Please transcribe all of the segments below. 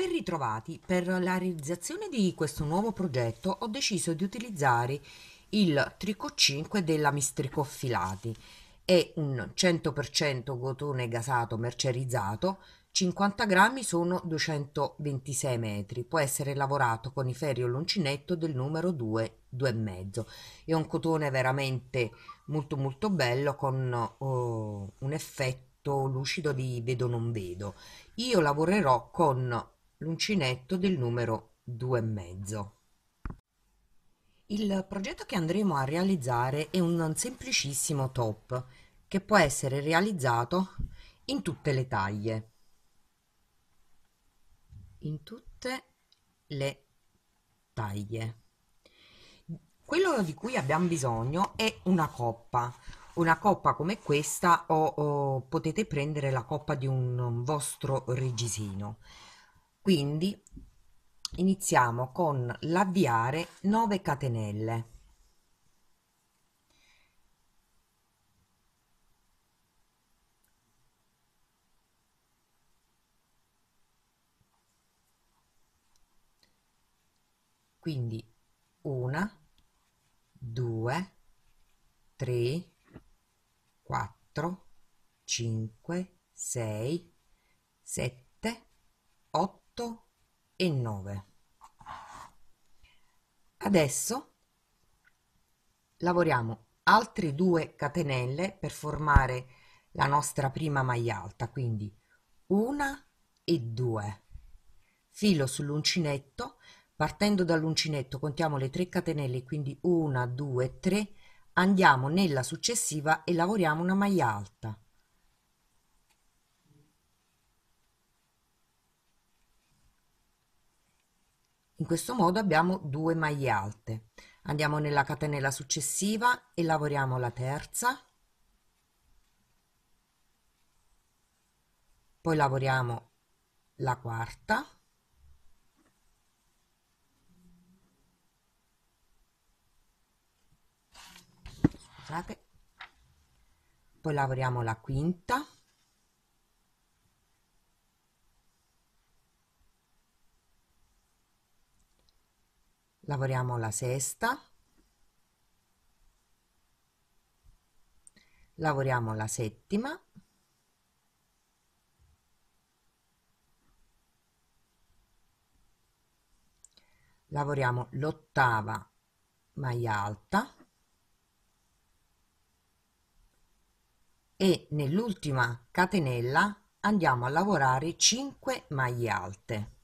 Ben ritrovati, per la realizzazione di questo nuovo progetto ho deciso di utilizzare il Tricot 5 della Mistrico Filati. È un 100% cotone gasato mercerizzato, 50 grammi sono 226 metri, può essere lavorato con i ferri o l'uncinetto del numero 2, 2,5. È un cotone veramente molto molto bello con oh, un effetto lucido di vedo non vedo. Io lavorerò con l'uncinetto del numero due e mezzo. Il progetto che andremo a realizzare è un semplicissimo top che può essere realizzato in tutte le taglie. In tutte le taglie. Quello di cui abbiamo bisogno è una coppa. Una coppa come questa o, o potete prendere la coppa di un vostro regiseno. Quindi iniziamo con l'avviare 9 catenelle. Quindi una, due, tre, quattro, cinque, sei, sette, otto otto e 9 Adesso lavoriamo altre due catenelle per formare la nostra prima maglia alta, quindi una e due. Filo sull'uncinetto, partendo dall'uncinetto contiamo le 3 catenelle, quindi una due tre andiamo nella successiva e lavoriamo una maglia alta. In questo modo abbiamo due maglie alte. Andiamo nella catenella successiva e lavoriamo la terza, poi lavoriamo la quarta, scusate, poi lavoriamo la quinta, lavoriamo la sesta lavoriamo la settima lavoriamo l'ottava maglia alta e nell'ultima catenella andiamo a lavorare 5 maglie alte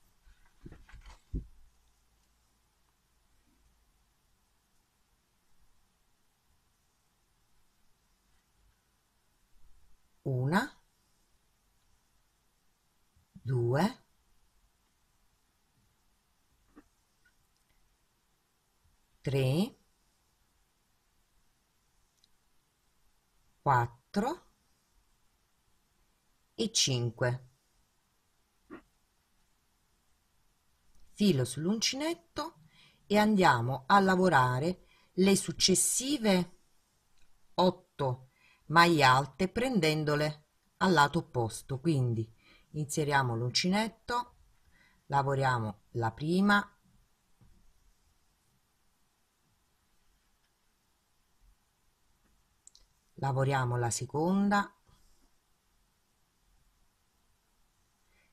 una, due, tre, quattro e cinque. Filo sull'uncinetto e andiamo a lavorare le successive otto maglie alte prendendole al lato opposto quindi inseriamo l'uncinetto lavoriamo la prima lavoriamo la seconda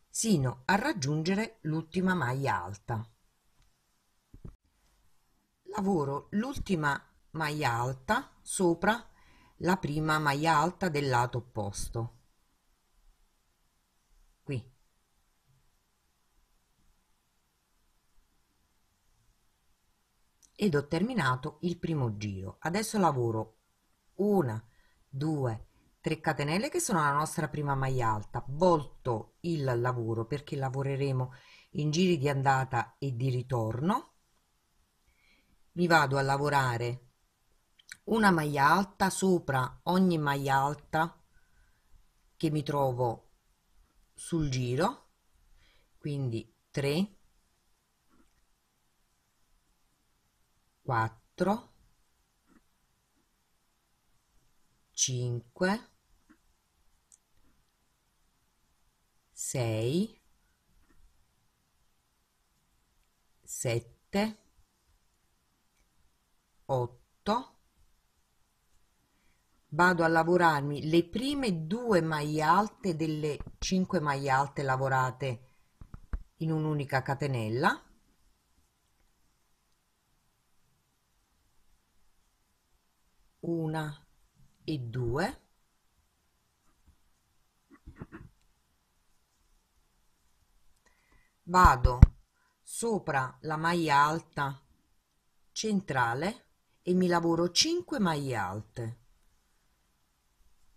sino a raggiungere l'ultima maglia alta lavoro l'ultima maglia alta sopra la prima maglia alta del lato opposto qui ed ho terminato il primo giro adesso lavoro una due 3 catenelle che sono la nostra prima maglia alta volto il lavoro perché lavoreremo in giri di andata e di ritorno mi vado a lavorare una maglia alta sopra ogni maglia alta che mi trovo sul giro quindi 3 4 5 6 7 8 vado a lavorarmi le prime due maglie alte delle 5 maglie alte lavorate in un'unica catenella una e due vado sopra la maglia alta centrale e mi lavoro 5 maglie alte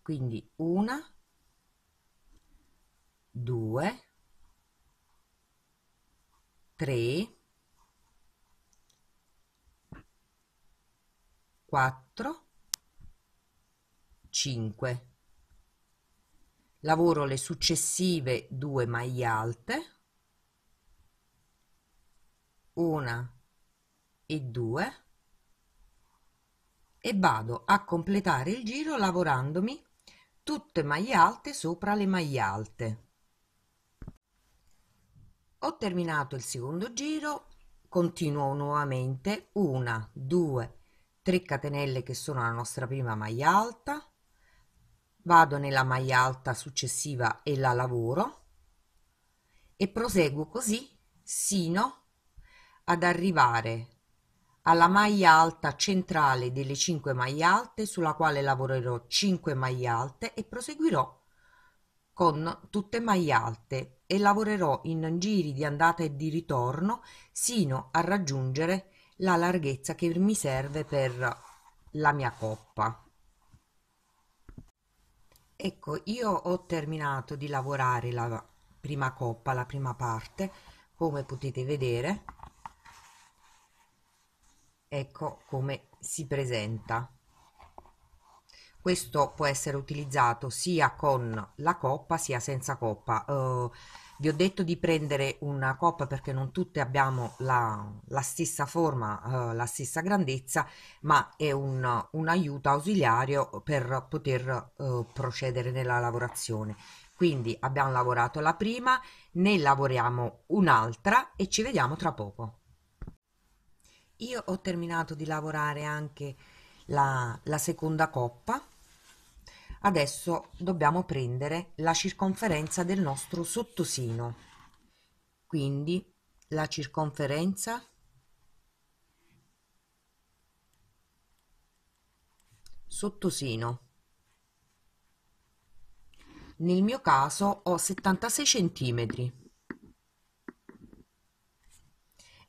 quindi una, due, tre, quattro, cinque. Lavoro le successive due maglie alte, una e due, e vado a completare il giro lavorandomi tutte maglie alte sopra le maglie alte. Ho terminato il secondo giro, continuo nuovamente una, due, tre catenelle che sono la nostra prima maglia alta, vado nella maglia alta successiva e la lavoro e proseguo così sino ad arrivare alla maglia alta centrale delle cinque maglie alte sulla quale lavorerò 5 maglie alte e proseguirò con tutte maglie alte e lavorerò in giri di andata e di ritorno sino a raggiungere la larghezza che mi serve per la mia coppa ecco io ho terminato di lavorare la prima coppa la prima parte come potete vedere ecco come si presenta questo può essere utilizzato sia con la coppa sia senza coppa uh, vi ho detto di prendere una coppa perché non tutte abbiamo la, la stessa forma, eh, la stessa grandezza, ma è un, un aiuto ausiliario per poter eh, procedere nella lavorazione. Quindi abbiamo lavorato la prima, ne lavoriamo un'altra e ci vediamo tra poco. Io ho terminato di lavorare anche la, la seconda coppa. Adesso dobbiamo prendere la circonferenza del nostro sottosino. Quindi la circonferenza sottosino. Nel mio caso ho 76 centimetri.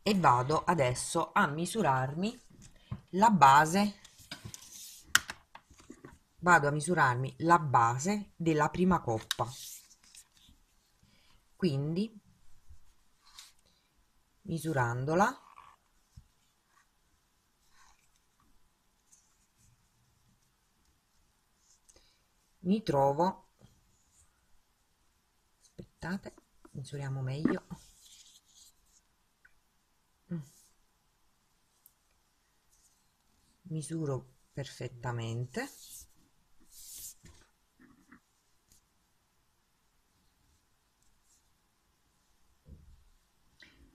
e vado adesso a misurarmi la base vado a misurarmi la base della prima coppa quindi misurandola mi trovo aspettate misuriamo meglio misuro perfettamente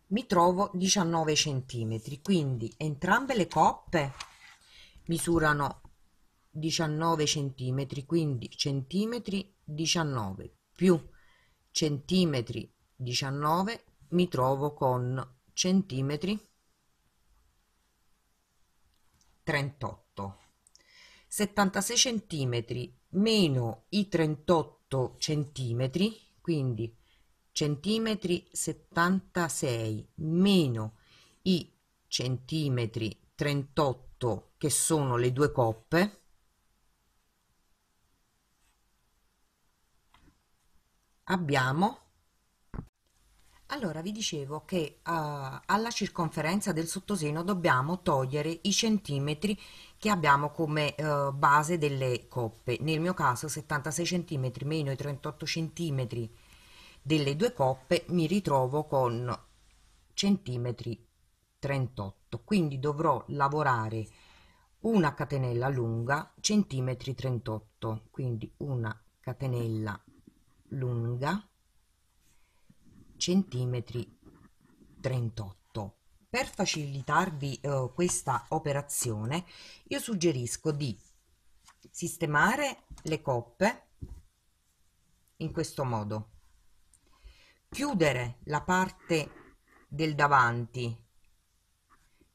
mi trovo 19 centimetri quindi entrambe le coppe misurano 19 centimetri quindi centimetri 19 più centimetri 19 mi trovo con centimetri trentotto. 76 centimetri meno i 38 centimetri, quindi centimetri 76 meno i centimetri 38 che sono le due coppe, abbiamo allora, vi dicevo che uh, alla circonferenza del sottoseno dobbiamo togliere i centimetri che abbiamo come uh, base delle coppe. Nel mio caso 76 centimetri meno i 38 centimetri delle due coppe mi ritrovo con centimetri 38. Quindi dovrò lavorare una catenella lunga centimetri 38, quindi una catenella lunga cm 38. Per facilitarvi eh, questa operazione io suggerisco di sistemare le coppe in questo modo. Chiudere la parte del davanti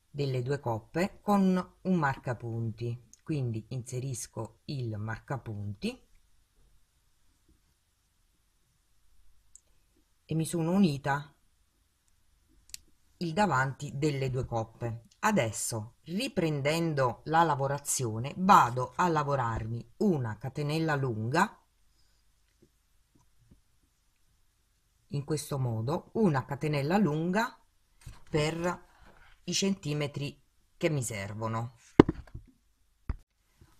delle due coppe con un marcapunti. Quindi inserisco il marcapunti e mi sono unita il davanti delle due coppe. Adesso, riprendendo la lavorazione, vado a lavorarmi una catenella lunga in questo modo, una catenella lunga per i centimetri che mi servono.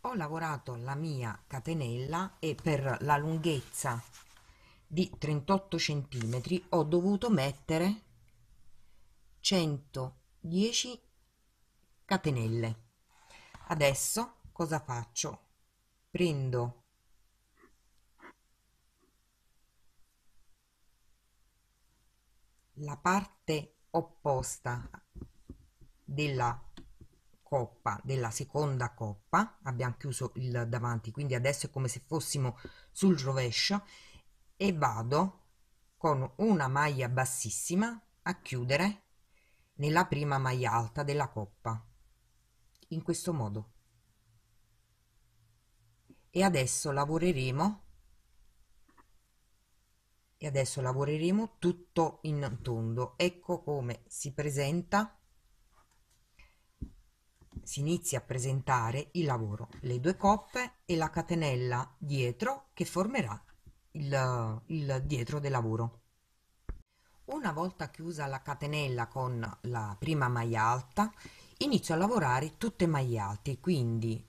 Ho lavorato la mia catenella e per la lunghezza di 38 centimetri ho dovuto mettere 110 catenelle adesso cosa faccio prendo la parte opposta della coppa della seconda coppa abbiamo chiuso il davanti quindi adesso è come se fossimo sul rovescio e vado con una maglia bassissima a chiudere nella prima maglia alta della coppa in questo modo e adesso lavoreremo e adesso lavoreremo tutto in tondo ecco come si presenta si inizia a presentare il lavoro le due coppe e la catenella dietro che formerà il, il dietro del lavoro. Una volta chiusa la catenella con la prima maglia alta, inizio a lavorare tutte maglie alte, quindi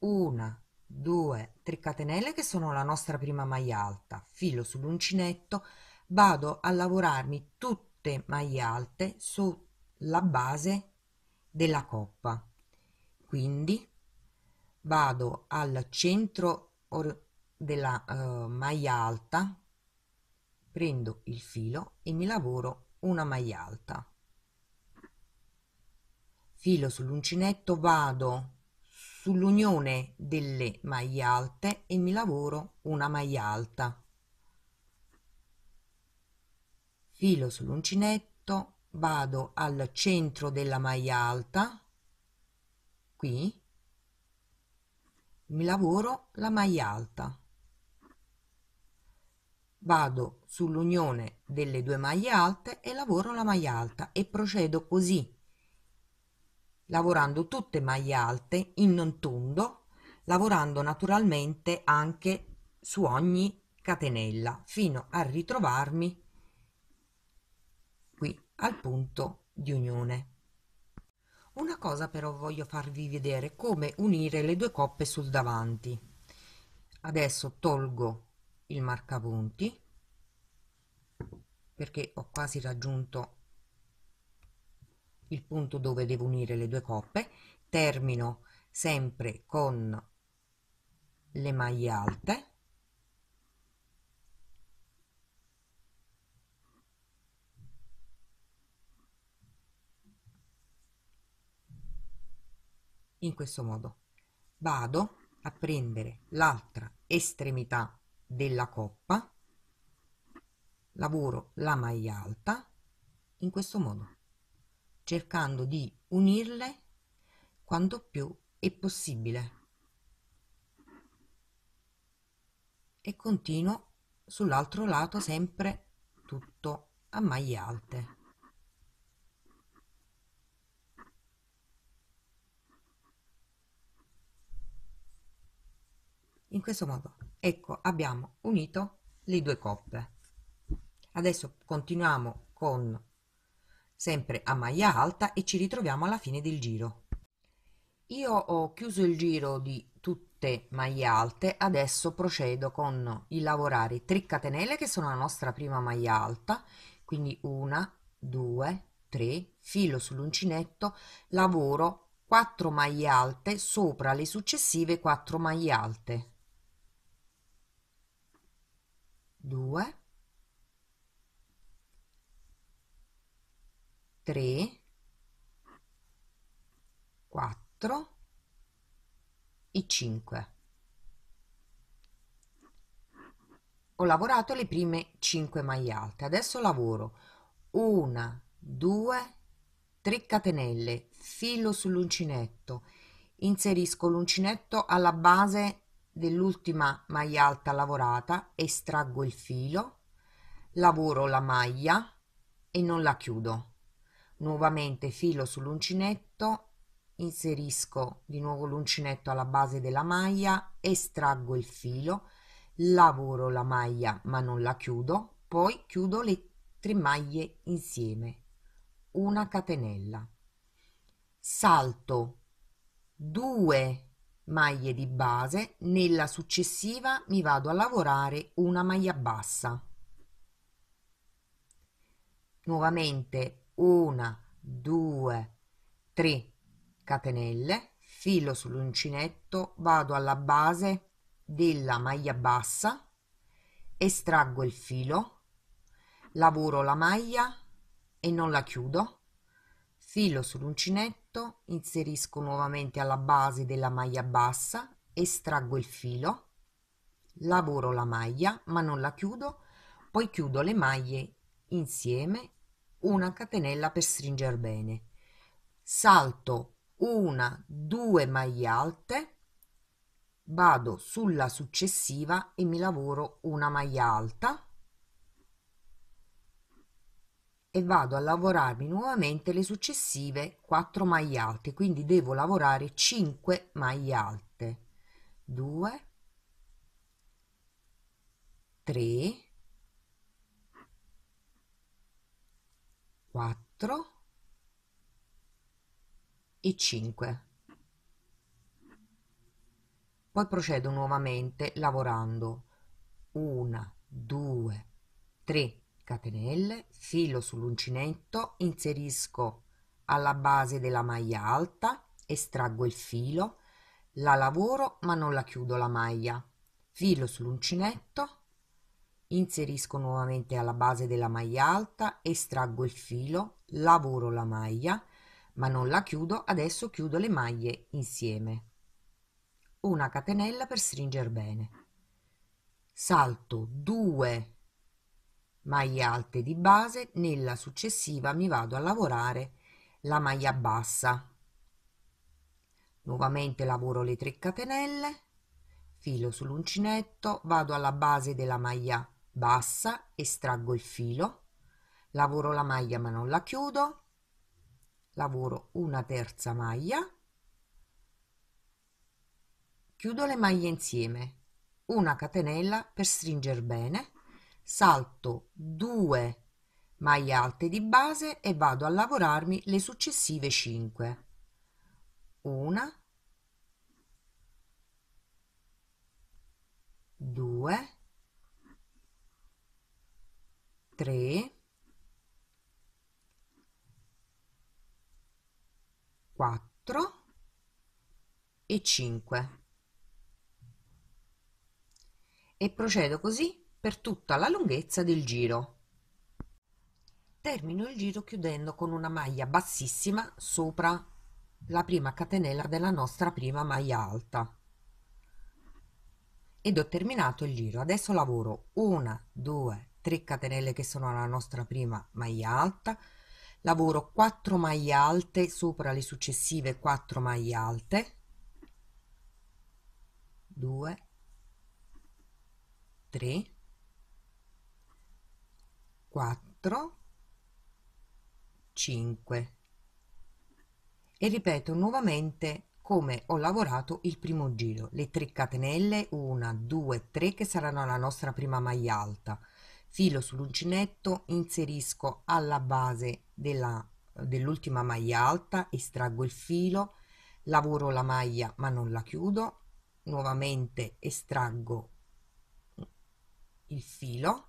una, due, tre catenelle che sono la nostra prima maglia alta, filo sull'uncinetto, vado a lavorarmi tutte maglie alte sulla base della coppa. Quindi vado al centro della uh, maglia alta prendo il filo e mi lavoro una maglia alta filo sull'uncinetto vado sull'unione delle maglie alte e mi lavoro una maglia alta filo sull'uncinetto vado al centro della maglia alta qui mi lavoro la maglia alta Vado sull'unione delle due maglie alte e lavoro la maglia alta e procedo così lavorando tutte maglie alte in non tondo lavorando naturalmente anche su ogni catenella fino a ritrovarmi qui al punto di unione una cosa però voglio farvi vedere come unire le due coppe sul davanti adesso tolgo il marcapunti perché ho quasi raggiunto il punto dove devo unire le due coppe termino sempre con le maglie alte in questo modo vado a prendere l'altra estremità della coppa lavoro la maglia alta in questo modo cercando di unirle quanto più è possibile e continuo sull'altro lato sempre tutto a maglie alte in questo modo ecco abbiamo unito le due coppe adesso continuiamo con sempre a maglia alta e ci ritroviamo alla fine del giro io ho chiuso il giro di tutte maglie alte adesso procedo con il lavorare 3 catenelle che sono la nostra prima maglia alta quindi una due tre filo sull'uncinetto lavoro 4 maglie alte sopra le successive 4 maglie alte 2, 3, 4 e 5. Ho lavorato le prime 5 maglie alte, adesso lavoro una, due, 3 catenelle, filo sull'uncinetto, inserisco l'uncinetto alla base dell'ultima maglia alta lavorata estraggo il filo lavoro la maglia e non la chiudo nuovamente filo sull'uncinetto inserisco di nuovo l'uncinetto alla base della maglia estraggo il filo lavoro la maglia ma non la chiudo poi chiudo le tre maglie insieme una catenella salto 2 Maglie di base, nella successiva mi vado a lavorare una maglia bassa. Nuovamente una, due, tre catenelle, filo sull'uncinetto, vado alla base della maglia bassa, estraggo il filo, lavoro la maglia e non la chiudo Filo sull'uncinetto, inserisco nuovamente alla base della maglia bassa, estraggo il filo, lavoro la maglia ma non la chiudo, poi chiudo le maglie insieme, una catenella per stringere bene. Salto una, due maglie alte, vado sulla successiva e mi lavoro una maglia alta, e vado a lavorarmi nuovamente le successive 4 maglie alte quindi devo lavorare 5 maglie alte 2 3 4 e 5 poi procedo nuovamente lavorando 1 2 3 catenelle filo sull'uncinetto inserisco alla base della maglia alta estraggo il filo la lavoro ma non la chiudo la maglia filo sull'uncinetto inserisco nuovamente alla base della maglia alta estraggo il filo lavoro la maglia ma non la chiudo adesso chiudo le maglie insieme una catenella per stringere bene salto 2 Maglie alte di base, nella successiva mi vado a lavorare la maglia bassa. Nuovamente lavoro le 3 catenelle, filo sull'uncinetto, vado alla base della maglia bassa, estraggo il filo, lavoro la maglia ma non la chiudo, lavoro una terza maglia, chiudo le maglie insieme, una catenella per stringere bene, salto due maglie alte di base e vado a lavorarmi le successive 5 1 2 3 4 e 5 e procedo così per tutta la lunghezza del giro. Termino il giro chiudendo con una maglia bassissima sopra la prima catenella della nostra prima maglia alta ed ho terminato il giro adesso lavoro una due tre catenelle che sono la nostra prima maglia alta lavoro 4 maglie alte sopra le successive 4 maglie alte 2 3 4 5 e ripeto nuovamente come ho lavorato il primo giro le 3 catenelle 1 2 3 che saranno la nostra prima maglia alta filo sull'uncinetto inserisco alla base della dell'ultima maglia alta estraggo il filo lavoro la maglia ma non la chiudo nuovamente estraggo il filo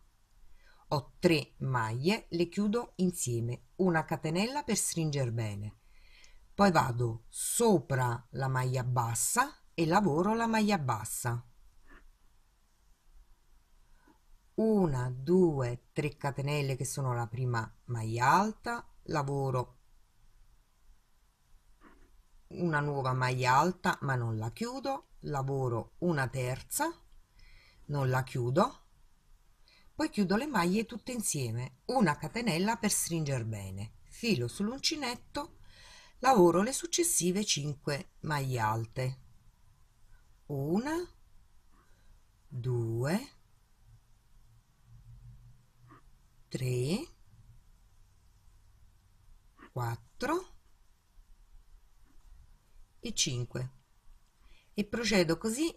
ho tre maglie, le chiudo insieme, una catenella per stringere bene. Poi vado sopra la maglia bassa e lavoro la maglia bassa. 1 2 3 catenelle che sono la prima maglia alta, lavoro una nuova maglia alta ma non la chiudo, lavoro una terza, non la chiudo, poi chiudo le maglie tutte insieme, una catenella per stringer bene, filo sull'uncinetto, lavoro le successive 5 maglie alte. Una, due, tre, quattro e 5 e procedo così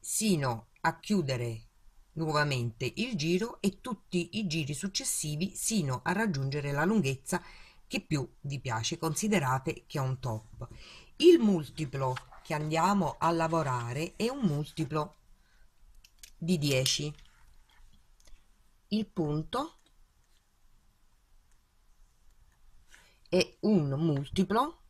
sino a chiudere nuovamente il giro e tutti i giri successivi sino a raggiungere la lunghezza che più vi piace, considerate che è un top. Il multiplo che andiamo a lavorare è un multiplo di 10. Il punto è un multiplo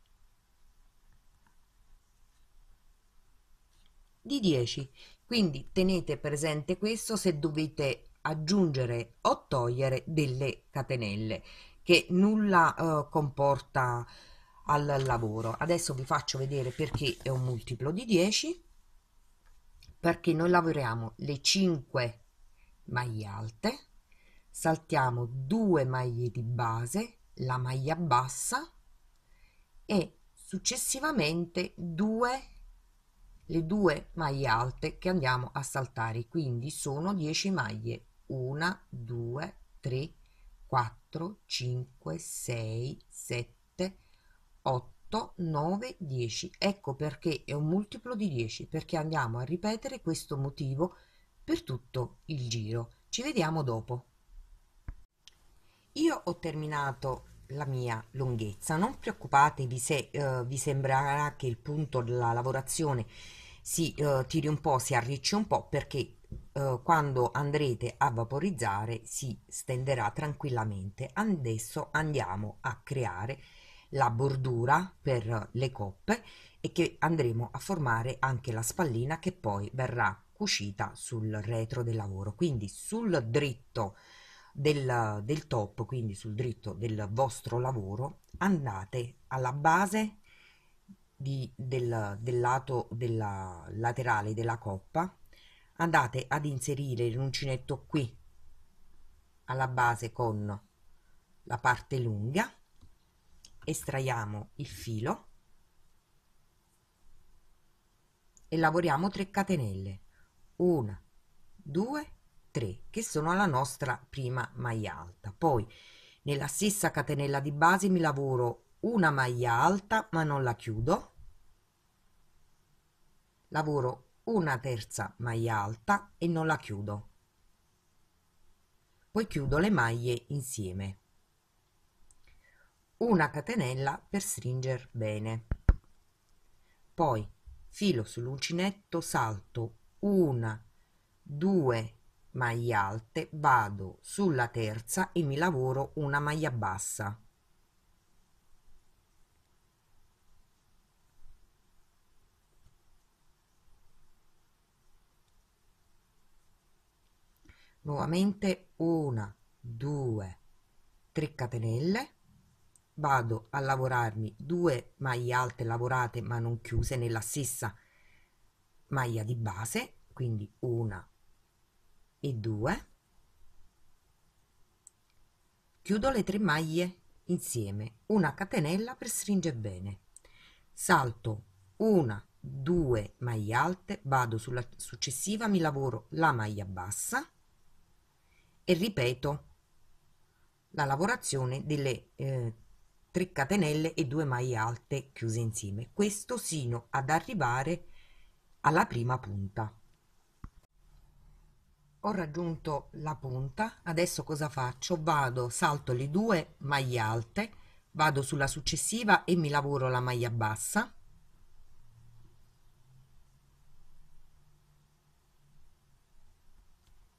di 10 quindi tenete presente questo se dovete aggiungere o togliere delle catenelle che nulla eh, comporta al lavoro. Adesso vi faccio vedere perché è un multiplo di 10 perché noi lavoriamo le 5 maglie alte, saltiamo 2 maglie di base, la maglia bassa e successivamente 2 le due maglie alte che andiamo a saltare quindi sono 10 maglie 1 2 3 4 5 6 7 8 9 10 ecco perché è un multiplo di 10 perché andiamo a ripetere questo motivo per tutto il giro ci vediamo dopo io ho terminato la mia lunghezza. Non preoccupatevi se eh, vi sembrerà che il punto della lavorazione si eh, tiri un po', si arricci un po', perché eh, quando andrete a vaporizzare si stenderà tranquillamente. Adesso andiamo a creare la bordura per le coppe e che andremo a formare anche la spallina che poi verrà cucita sul retro del lavoro. Quindi sul dritto della, del top, quindi sul dritto del vostro lavoro, andate alla base di, del, del lato della, laterale della coppa, andate ad inserire l'uncinetto qui alla base con la parte lunga, estraiamo il filo e lavoriamo 3 catenelle, 1, 2, 3. 3 che sono la nostra prima maglia alta poi nella stessa catenella di base mi lavoro una maglia alta ma non la chiudo lavoro una terza maglia alta e non la chiudo poi chiudo le maglie insieme una catenella per stringere bene poi filo sull'uncinetto salto una due maglie alte vado sulla terza e mi lavoro una maglia bassa nuovamente una due 3 catenelle vado a lavorarmi due maglie alte lavorate ma non chiuse nella stessa maglia di base quindi una e 2 chiudo le tre maglie insieme una catenella per stringere bene salto una due maglie alte vado sulla successiva mi lavoro la maglia bassa e ripeto la lavorazione delle eh, 3 catenelle e 2 maglie alte chiuse insieme questo sino ad arrivare alla prima punta ho raggiunto la punta, adesso cosa faccio? Vado, salto le due maglie alte, vado sulla successiva e mi lavoro la maglia bassa.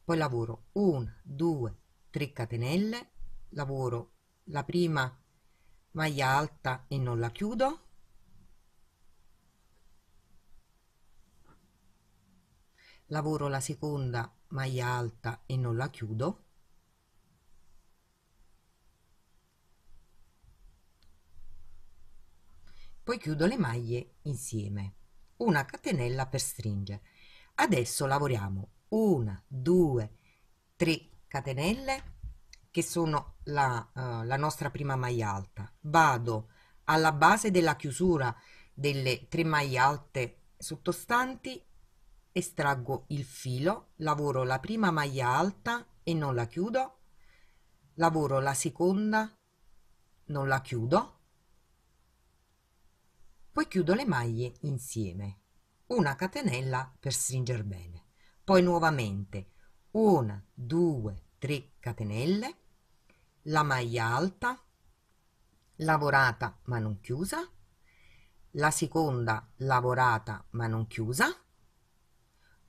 Poi lavoro 1, 2, 3 catenelle, lavoro la prima maglia alta e non la chiudo, lavoro la seconda maglia alta e non la chiudo poi chiudo le maglie insieme una catenella per stringere adesso lavoriamo una due tre catenelle che sono la, uh, la nostra prima maglia alta vado alla base della chiusura delle tre maglie alte sottostanti estraggo il filo lavoro la prima maglia alta e non la chiudo lavoro la seconda non la chiudo poi chiudo le maglie insieme una catenella per stringere bene poi nuovamente una due tre catenelle la maglia alta lavorata ma non chiusa la seconda lavorata ma non chiusa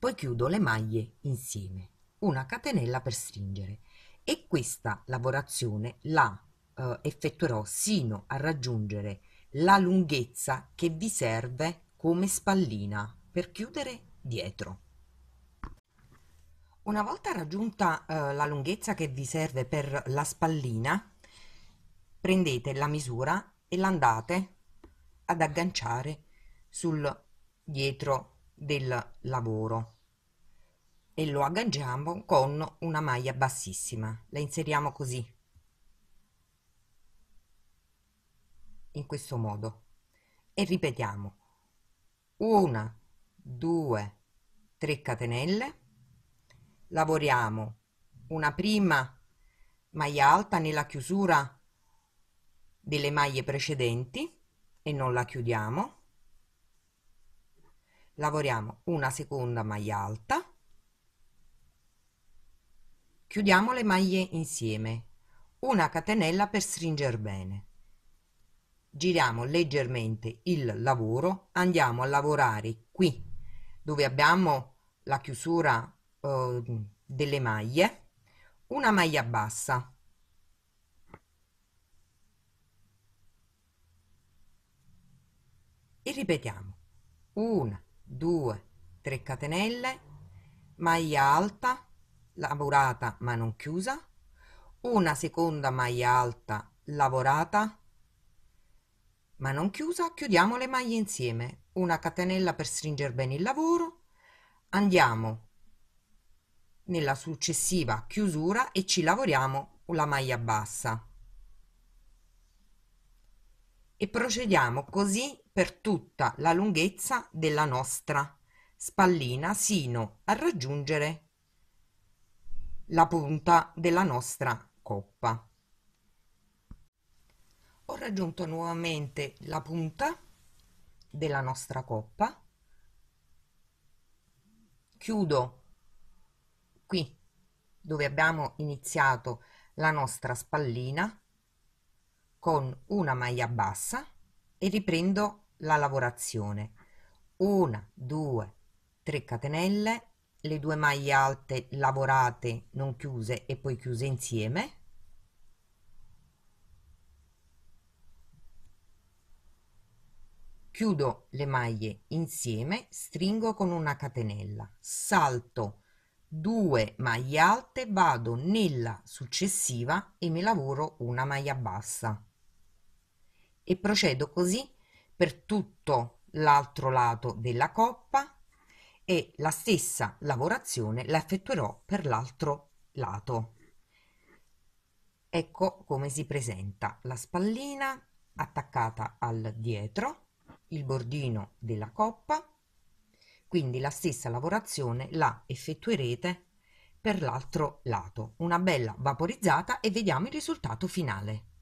poi chiudo le maglie insieme una catenella per stringere e questa lavorazione la eh, effettuerò sino a raggiungere la lunghezza che vi serve come spallina per chiudere dietro una volta raggiunta eh, la lunghezza che vi serve per la spallina prendete la misura e l'andate ad agganciare sul dietro del lavoro e lo agganciamo con una maglia bassissima la inseriamo così in questo modo e ripetiamo una due tre catenelle lavoriamo una prima maglia alta nella chiusura delle maglie precedenti e non la chiudiamo lavoriamo una seconda maglia alta Chiudiamo le maglie insieme. Una catenella per stringere bene. Giriamo leggermente il lavoro, andiamo a lavorare qui dove abbiamo la chiusura eh, delle maglie, una maglia bassa. E ripetiamo. Una, due, 3 catenelle, maglia alta, lavorata ma non chiusa, una seconda maglia alta lavorata ma non chiusa, chiudiamo le maglie insieme, una catenella per stringere bene il lavoro, andiamo nella successiva chiusura e ci lavoriamo la maglia bassa e procediamo così per tutta la lunghezza della nostra spallina sino a raggiungere la punta della nostra coppa ho raggiunto nuovamente la punta della nostra coppa chiudo qui dove abbiamo iniziato la nostra spallina con una maglia bassa e riprendo la lavorazione una due 3 catenelle le due maglie alte lavorate non chiuse e poi chiuse insieme chiudo le maglie insieme stringo con una catenella salto 2 maglie alte vado nella successiva e mi lavoro una maglia bassa e procedo così per tutto l'altro lato della coppa e la stessa lavorazione la effettuerò per l'altro lato. Ecco come si presenta la spallina attaccata al dietro, il bordino della coppa, quindi la stessa lavorazione la effettuerete per l'altro lato. Una bella vaporizzata e vediamo il risultato finale.